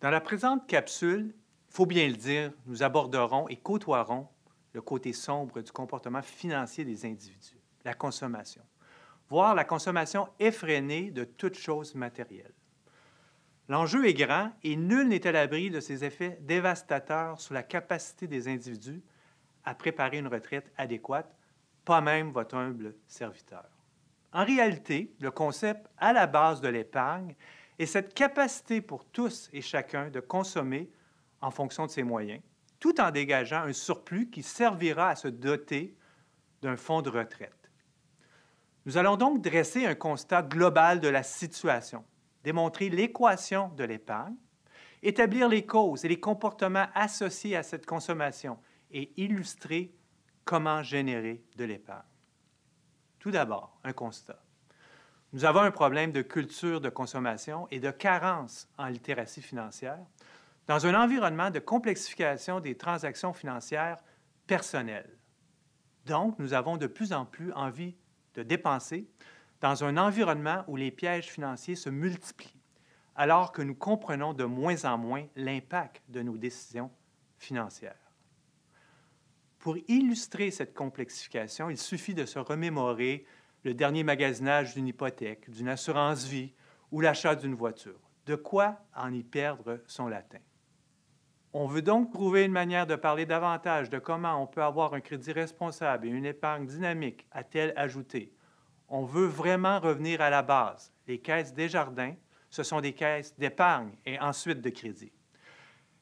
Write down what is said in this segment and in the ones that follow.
Dans la présente capsule, il faut bien le dire, nous aborderons et côtoierons le côté sombre du comportement financier des individus, la consommation, voire la consommation effrénée de toutes choses matérielles. L'enjeu est grand et nul n'est à l'abri de ses effets dévastateurs sur la capacité des individus à préparer une retraite adéquate, pas même votre humble serviteur. En réalité, le concept à la base de l'épargne et cette capacité pour tous et chacun de consommer en fonction de ses moyens, tout en dégageant un surplus qui servira à se doter d'un fonds de retraite. Nous allons donc dresser un constat global de la situation, démontrer l'équation de l'épargne, établir les causes et les comportements associés à cette consommation et illustrer comment générer de l'épargne. Tout d'abord, un constat. Nous avons un problème de culture de consommation et de carence en littératie financière dans un environnement de complexification des transactions financières personnelles. Donc, nous avons de plus en plus envie de dépenser dans un environnement où les pièges financiers se multiplient, alors que nous comprenons de moins en moins l'impact de nos décisions financières. Pour illustrer cette complexification, il suffit de se remémorer le dernier magasinage d'une hypothèque, d'une assurance vie ou l'achat d'une voiture. De quoi en y perdre son latin? On veut donc trouver une manière de parler davantage de comment on peut avoir un crédit responsable et une épargne dynamique, a-t-elle ajouté. On veut vraiment revenir à la base. Les caisses des jardins, ce sont des caisses d'épargne et ensuite de crédit.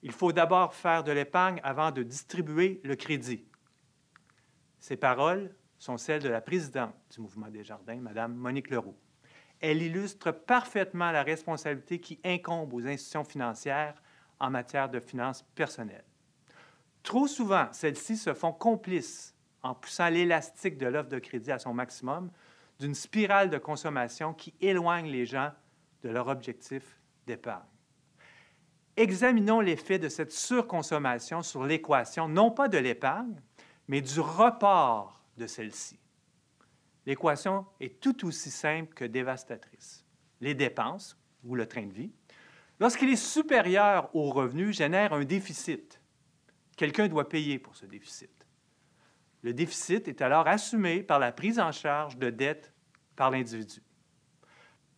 Il faut d'abord faire de l'épargne avant de distribuer le crédit. Ces paroles sont celles de la présidente du Mouvement des Jardins, Mme Monique Leroux. Elle illustre parfaitement la responsabilité qui incombe aux institutions financières en matière de finances personnelles. Trop souvent, celles-ci se font complices en poussant l'élastique de l'offre de crédit à son maximum d'une spirale de consommation qui éloigne les gens de leur objectif d'épargne. Examinons l'effet de cette surconsommation sur l'équation, non pas de l'épargne, mais du report de celle-ci. L'équation est tout aussi simple que dévastatrice. Les dépenses, ou le train de vie, lorsqu'il est supérieur aux revenus, génèrent un déficit. Quelqu'un doit payer pour ce déficit. Le déficit est alors assumé par la prise en charge de dette par l'individu.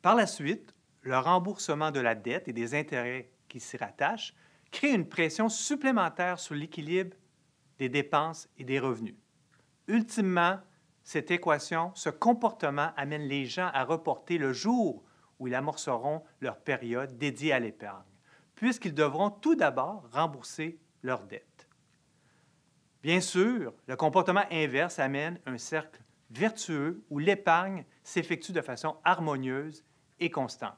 Par la suite, le remboursement de la dette et des intérêts qui s'y rattachent crée une pression supplémentaire sur l'équilibre des dépenses et des revenus. Ultimement, cette équation, ce comportement amène les gens à reporter le jour où ils amorceront leur période dédiée à l'épargne, puisqu'ils devront tout d'abord rembourser leurs dettes. Bien sûr, le comportement inverse amène un cercle vertueux où l'épargne s'effectue de façon harmonieuse et constante.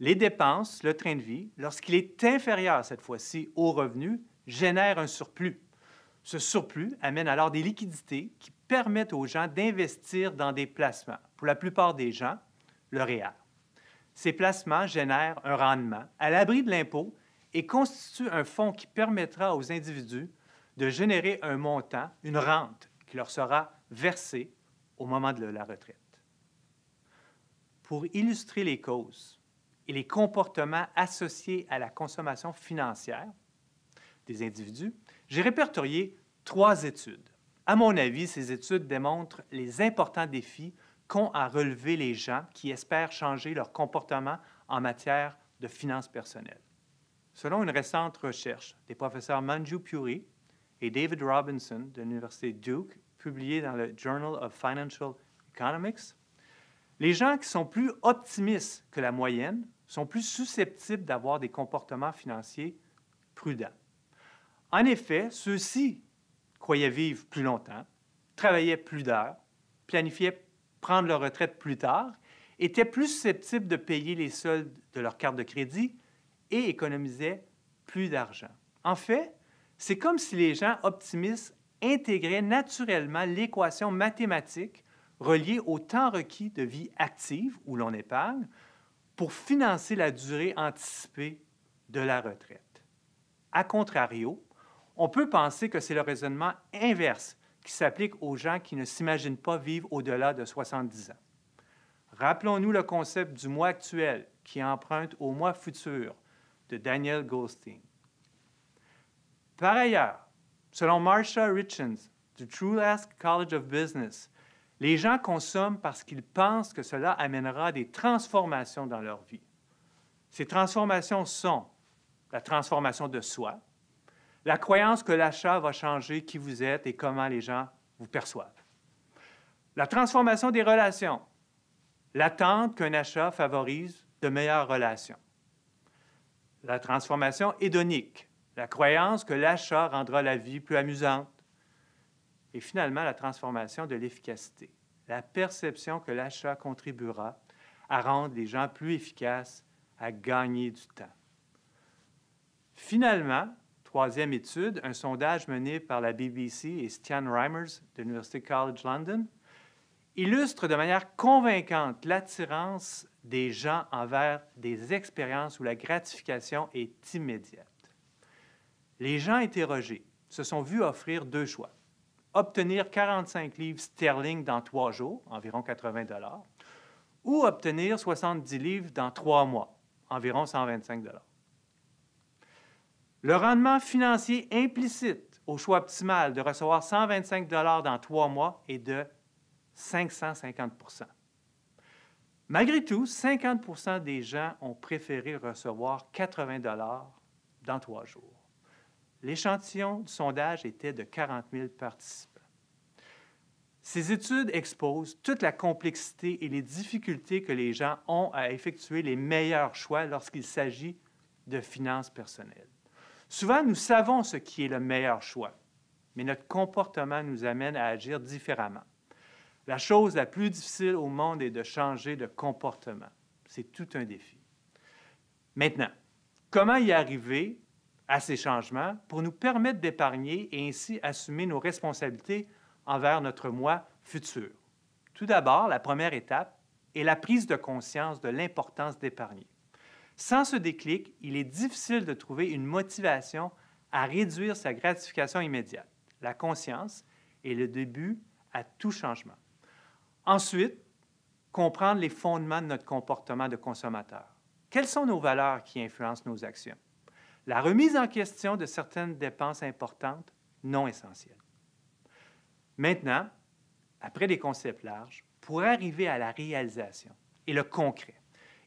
Les dépenses, le train de vie, lorsqu'il est inférieur cette fois-ci aux revenus, génèrent un surplus ce surplus amène alors des liquidités qui permettent aux gens d'investir dans des placements, pour la plupart des gens, le REER. Ces placements génèrent un rendement à l'abri de l'impôt et constituent un fonds qui permettra aux individus de générer un montant, une rente, qui leur sera versée au moment de la retraite. Pour illustrer les causes et les comportements associés à la consommation financière, des individus, j'ai répertorié trois études. À mon avis, ces études démontrent les importants défis qu'ont à relever les gens qui espèrent changer leur comportement en matière de finances personnelles. Selon une récente recherche des professeurs Manju Puri et David Robinson de l'Université Duke, publiée dans le Journal of Financial Economics, les gens qui sont plus optimistes que la moyenne sont plus susceptibles d'avoir des comportements financiers prudents. En effet, ceux-ci croyaient vivre plus longtemps, travaillaient plus d'heures, planifiaient prendre leur retraite plus tard, étaient plus susceptibles de payer les soldes de leur carte de crédit et économisaient plus d'argent. En fait, c'est comme si les gens optimistes intégraient naturellement l'équation mathématique reliée au temps requis de vie active, où l'on épargne, pour financer la durée anticipée de la retraite. A contrario, on peut penser que c'est le raisonnement inverse qui s'applique aux gens qui ne s'imaginent pas vivre au-delà de 70 ans. Rappelons-nous le concept du mois actuel qui emprunte au mois futur de Daniel Goldstein. Par ailleurs, selon Marsha Richens du Trulask College of Business, les gens consomment parce qu'ils pensent que cela amènera des transformations dans leur vie. Ces transformations sont la transformation de soi, la croyance que l'achat va changer qui vous êtes et comment les gens vous perçoivent. La transformation des relations. L'attente qu'un achat favorise de meilleures relations. La transformation hédonique. La croyance que l'achat rendra la vie plus amusante. Et finalement, la transformation de l'efficacité. La perception que l'achat contribuera à rendre les gens plus efficaces, à gagner du temps. Finalement, Troisième étude, un sondage mené par la BBC et Stian Reimers de l'Université College London illustre de manière convaincante l'attirance des gens envers des expériences où la gratification est immédiate. Les gens interrogés se sont vus offrir deux choix. Obtenir 45 livres sterling dans trois jours, environ 80 dollars, ou obtenir 70 livres dans trois mois, environ 125 dollars. Le rendement financier implicite au choix optimal de recevoir 125 dans trois mois est de 550 Malgré tout, 50 des gens ont préféré recevoir 80 dans trois jours. L'échantillon du sondage était de 40 000 participants. Ces études exposent toute la complexité et les difficultés que les gens ont à effectuer les meilleurs choix lorsqu'il s'agit de finances personnelles. Souvent, nous savons ce qui est le meilleur choix, mais notre comportement nous amène à agir différemment. La chose la plus difficile au monde est de changer de comportement. C'est tout un défi. Maintenant, comment y arriver à ces changements pour nous permettre d'épargner et ainsi assumer nos responsabilités envers notre moi futur? Tout d'abord, la première étape est la prise de conscience de l'importance d'épargner. Sans ce déclic, il est difficile de trouver une motivation à réduire sa gratification immédiate. La conscience est le début à tout changement. Ensuite, comprendre les fondements de notre comportement de consommateur. Quelles sont nos valeurs qui influencent nos actions? La remise en question de certaines dépenses importantes non essentielles. Maintenant, après des concepts larges, pour arriver à la réalisation et le concret,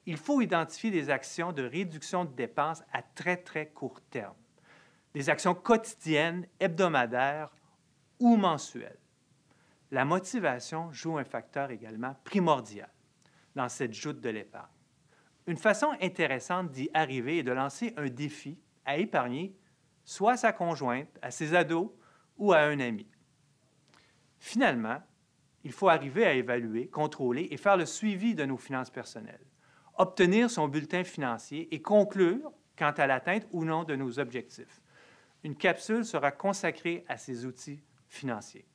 il faut identifier des actions de réduction de dépenses à très, très court terme, des actions quotidiennes, hebdomadaires ou mensuelles. La motivation joue un facteur également primordial dans cette joute de l'épargne. Une façon intéressante d'y arriver est de lancer un défi à épargner soit à sa conjointe, à ses ados ou à un ami. Finalement, il faut arriver à évaluer, contrôler et faire le suivi de nos finances personnelles obtenir son bulletin financier et conclure quant à l'atteinte ou non de nos objectifs. Une capsule sera consacrée à ces outils financiers.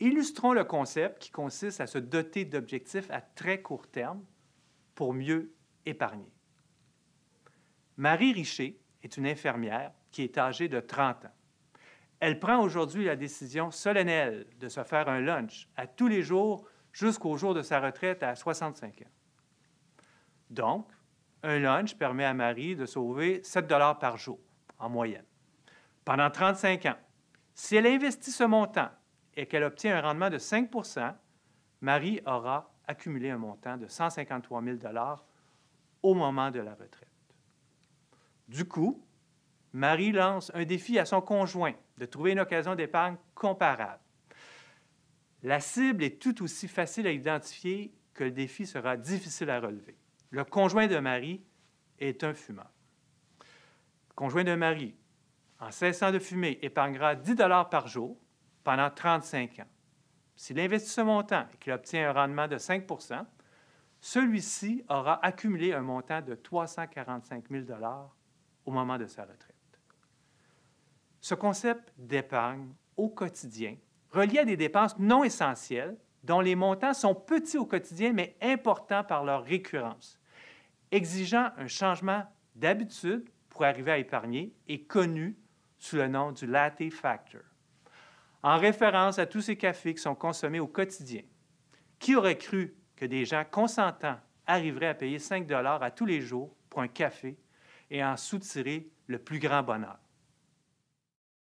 Illustrons le concept qui consiste à se doter d'objectifs à très court terme pour mieux épargner. Marie Richer est une infirmière qui est âgée de 30 ans. Elle prend aujourd'hui la décision solennelle de se faire un lunch à tous les jours jusqu'au jour de sa retraite à 65 ans. Donc, un lunch permet à Marie de sauver 7 dollars par jour, en moyenne, pendant 35 ans. Si elle investit ce montant et qu'elle obtient un rendement de 5 Marie aura accumulé un montant de 153 000 dollars au moment de la retraite. Du coup, Marie lance un défi à son conjoint de trouver une occasion d'épargne comparable. La cible est tout aussi facile à identifier que le défi sera difficile à relever. Le conjoint de Marie est un fumeur. Le conjoint de Marie, en cessant de fumer, épargnera 10 dollars par jour pendant 35 ans. S'il investit ce montant et qu'il obtient un rendement de 5 celui-ci aura accumulé un montant de 345 000 au moment de sa retraite. Ce concept d'épargne au quotidien, relié à des dépenses non essentielles, dont les montants sont petits au quotidien, mais importants par leur récurrence, exigeant un changement d'habitude pour arriver à épargner est connu sous le nom du latte factor, en référence à tous ces cafés qui sont consommés au quotidien. Qui aurait cru que des gens consentants arriveraient à payer 5 à tous les jours pour un café et en soutirer le plus grand bonheur?